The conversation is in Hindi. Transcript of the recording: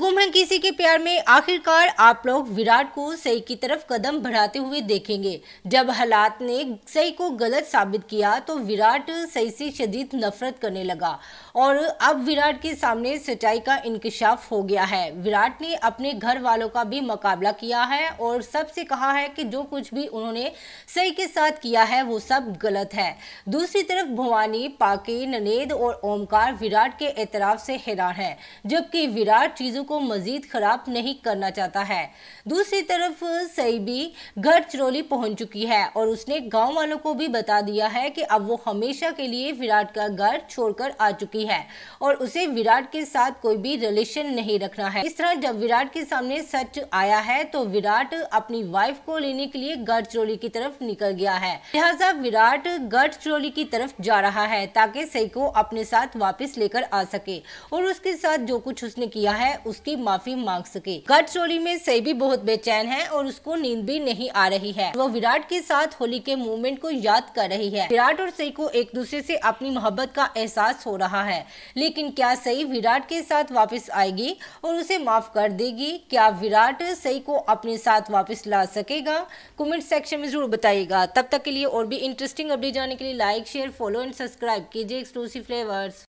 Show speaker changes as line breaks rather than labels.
गुम है किसी के प्यार में आखिरकार आप लोग विराट को सही की तरफ कदम बढ़ाते हुए देखेंगे जब हालात ने सही को गलत साबित किया तो विराट सही से शदीद नफरत करने लगा और अब विराट के सामने सच्चाई का इंकशाफ हो गया है विराट ने अपने घर वालों का भी मुकाबला किया है और सबसे कहा है कि जो कुछ भी उन्होंने सही के साथ किया है वो सब गलत है दूसरी तरफ भवानी पाकि ननेद और ओमकार विराट के एतराफ़ से हैरान है जबकि विराट चीज़ों को मजीद खराब नहीं करना चाहता है दूसरी तरफ सईबी घर चरोली पहुंच चुकी है और उसने गांव वालों को भी बता दिया है कि अब वो हमेशा के लिए विराट का घर छोड़कर आ चुकी है और उसे विराट के साथ कोई भी रिलेशन नहीं रखना है इस तरह जब विराट के सामने सच आया है तो विराट अपनी वाइफ को लेने के लिए गढ़चरोली की तरफ निकल गया है लिहाजा विराट गढ़चरोली की तरफ जा रहा है ताकि सई को अपने साथ वापस लेकर आ सके और उसके साथ जो कुछ उसने किया है उस उसकी माफी मांग सके कट चोरी में से भी बहुत बेचैन है और उसको नींद भी नहीं आ रही है वो विराट के साथ होली के मूवमेंट को याद कर रही है विराट और सई को एक दूसरे से अपनी मोहब्बत का एहसास हो रहा है लेकिन क्या सई विराट के साथ वापस आएगी और उसे माफ कर देगी क्या विराट सई को अपने साथ वापस ला सकेगा कमेंट सेक्शन में जरूर बताइएगा तब तक के लिए और भी इंटरेस्टिंग अपडेट जाने के लिए like share follow and subscribe कीजिए एक्सक्लूसिव फ्लेवर्स